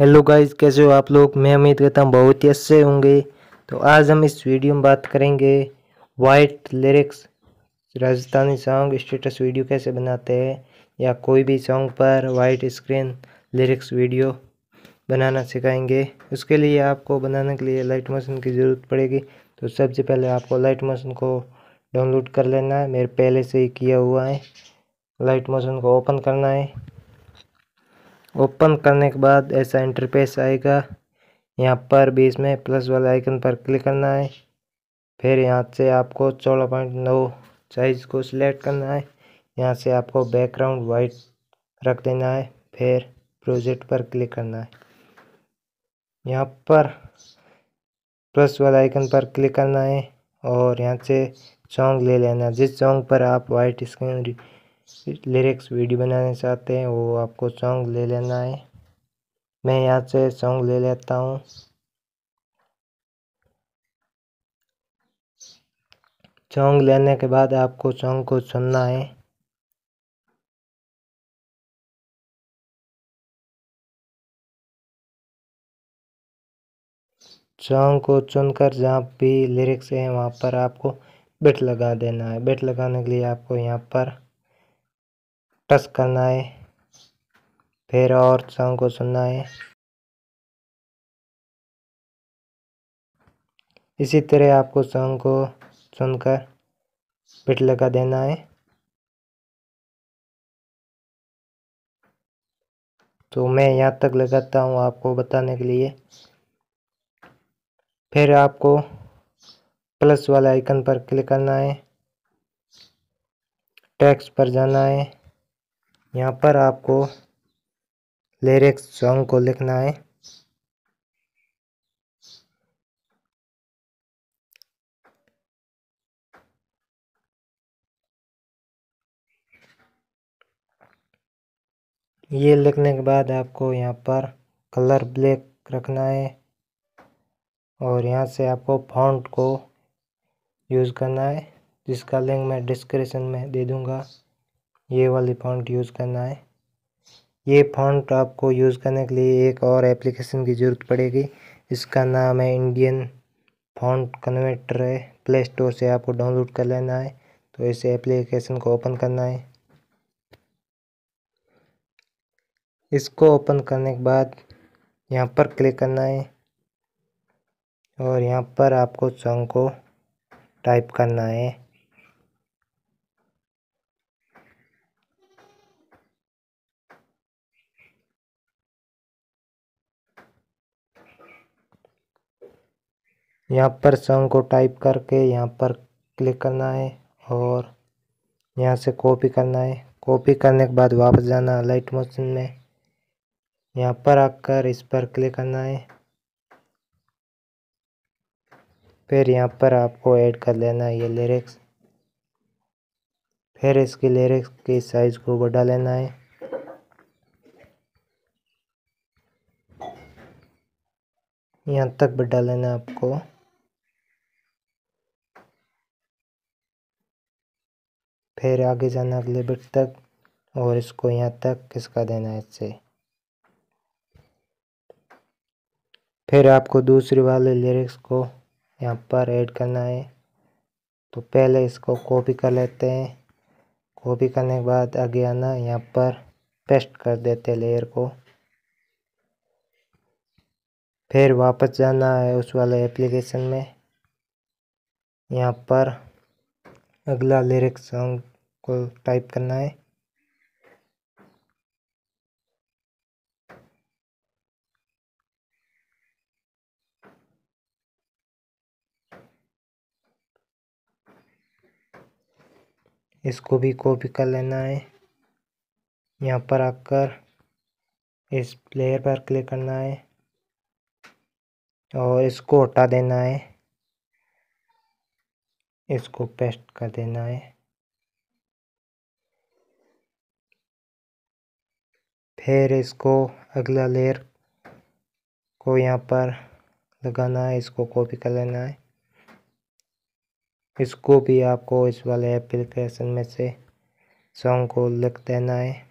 hello guys कैसे हो आप लोग मैं उम्मीद करता हूँ बहुत ही अच्छे होंगे तो आज हम इस वीडियो में बात करेंगे white lyrics Rajasthani song status video कैसे बनाते हैं या कोई भी सॉन्ग पर वाइट स्क्रीन लिरिक्स वीडियो बनाना सिखाएंगे उसके लिए आपको बनाने के लिए लाइट मोशन की ज़रूरत पड़ेगी तो सबसे पहले आपको लाइट मोशन को डाउनलोड कर लेना है मेरे पहले से ही किया हुआ है लाइट मोशन को ओपन करना है ओपन करने के बाद ऐसा इंटरफेस आएगा यहाँ पर बीच में प्लस वाले आइकन पर क्लिक करना है फिर यहाँ से आपको चौदह पॉइंट नौ साइज को सिलेक्ट करना है यहाँ से आपको बैकग्राउंड वाइट रख देना है फिर प्रोजेक्ट पर क्लिक करना है यहाँ पर प्लस वाला आइकन पर क्लिक करना है और यहाँ से चौंग ले लेना जिस चौंग पर आप वाइट स्क्रीन लिरिक्स वीडियो बनाना चाहते हैं वो आपको सॉन्ग ले लेना है मैं यहाँ से सॉन्ग ले लेता हूँ सॉन्ग लेने के बाद आपको सॉन्ग को सुनना है सॉन्ग को चुनकर जहाँ भी लिरिक्स हैं वहाँ पर आपको बिट लगा देना है बिट लगाने के लिए आपको यहाँ पर टच करना है फिर और सॉन्ग को सुनना है इसी तरह आपको सॉन्ग को सुनकर पिट लगा देना है तो मैं यहाँ तक लगाता हूँ आपको बताने के लिए फिर आपको प्लस वाला आइकन पर क्लिक करना है टैक्स पर जाना है यहाँ पर आपको लिरिक्स सॉन्ग को लिखना है ये लिखने के बाद आपको यहाँ पर कलर ब्लैक रखना है और यहाँ से आपको फॉन्ट को यूज़ करना है जिसका लिंक मैं डिस्क्रिप्शन में दे दूँगा ये वाली फ़ॉन्ट यूज़ करना है ये फ़ॉन्ट आपको यूज़ करने के लिए एक और एप्लीकेशन की ज़रूरत पड़ेगी इसका नाम है इंडियन फ़ॉन्ट कन्वर्टर है प्ले स्टोर से आपको डाउनलोड कर लेना है तो इस एप्लीकेशन को ओपन करना है इसको ओपन करने के बाद यहाँ पर क्लिक करना है और यहाँ पर आपको सॉन्ग को टाइप करना है यहाँ पर सॉन्ग को टाइप करके यहाँ पर क्लिक करना है और यहाँ से कॉपी करना है कॉपी करने के बाद वापस जाना है लाइट मोशन में यहाँ पर आकर इस पर क्लिक करना है फिर यहाँ पर आपको ऐड कर लेना है ये लिरिक्स फिर इसके लिरिक्स की साइज़ को बढ़ा लेना है यहाँ तक बढ़ा लेना है आपको फिर आगे जाना अगले बिट तक और इसको यहाँ तक किसका देना है इससे फिर आपको दूसरी वाले लिरिक्स को यहाँ पर ऐड करना है तो पहले इसको कॉपी कर लेते हैं कॉपी करने के बाद आगे आना यहाँ पर पेस्ट कर देते हैं लेयर को फिर वापस जाना है उस वाले एप्लीकेशन में यहाँ पर अगला लिरिक्स सॉन्ग को टाइप करना है इसको भी कॉपी कर लेना है यहाँ पर आकर इस प्लेयर पर क्लिक करना है और इसको हटा देना है इसको पेस्ट कर देना है फिर इसको अगला लेयर को यहाँ पर लगाना है इसको कॉपी कर लेना है इसको भी आपको इस वाले एप्लीकेशन में से सॉन्ग को लिख देना है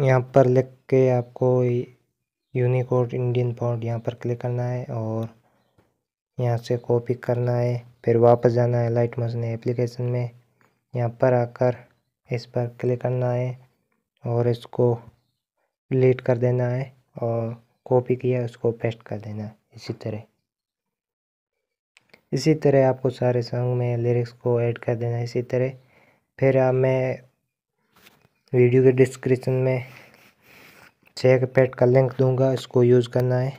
यहाँ पर लिख के आपको यूनिकोड इंडियन फॉन्ट यहाँ पर क्लिक करना है और यहाँ से कॉपी करना है फिर वापस जाना है लाइट मशीन एप्लीकेशन में यहाँ पर आकर इस पर क्लिक करना है और इसको डिलीट कर देना है और कॉपी किया उसको पेस्ट कर देना है इसी तरह इसी तरह आपको सारे सॉन्ग में लिरिक्स को ऐड कर देना है इसी तरह फिर आप मैं वीडियो के डिस्क्रिप्शन में चेक पैड का लिंक दूंगा इसको यूज़ करना है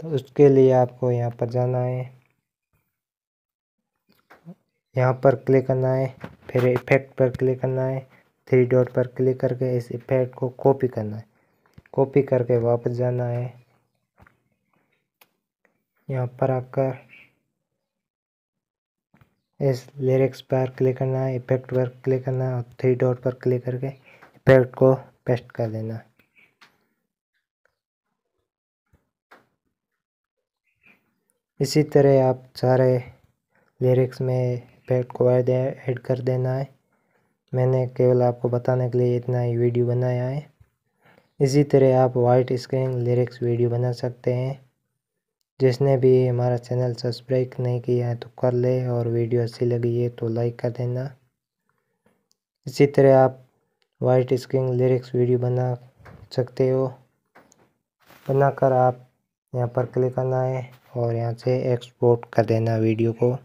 तो उसके लिए आपको यहाँ पर जाना है यहाँ पर क्लिक करना है फिर इफेक्ट पर क्लिक करना है थ्री डॉट पर क्लिक करके इस इफेक्ट को कॉपी करना है कॉपी करके वापस जाना है यहाँ पर आकर इस लिरिक्स पर क्लिक करना है इफेक्ट पर क्लिक करना है और थ्री डॉट पर क्लिक करके इफेक्ट को पेस्ट कर देना है इसी तरह आप सारे लिरिक्स में इफेक्ट को ऐड ऐड कर देना है मैंने केवल आपको बताने के लिए इतना ही वीडियो बनाया है इसी तरह आप वाइट स्क्रीन लिरिक्स वीडियो बना सकते हैं जिसने भी हमारा चैनल सब्सक्राइब नहीं किया है तो कर ले और वीडियो अच्छी लगी है तो लाइक कर देना इसी तरह आप वाइट स्क्रीन लिरिक्स वीडियो बना सकते हो बनाकर आप यहाँ पर क्लिक करना है और यहाँ से एक्सपोर्ट कर देना वीडियो को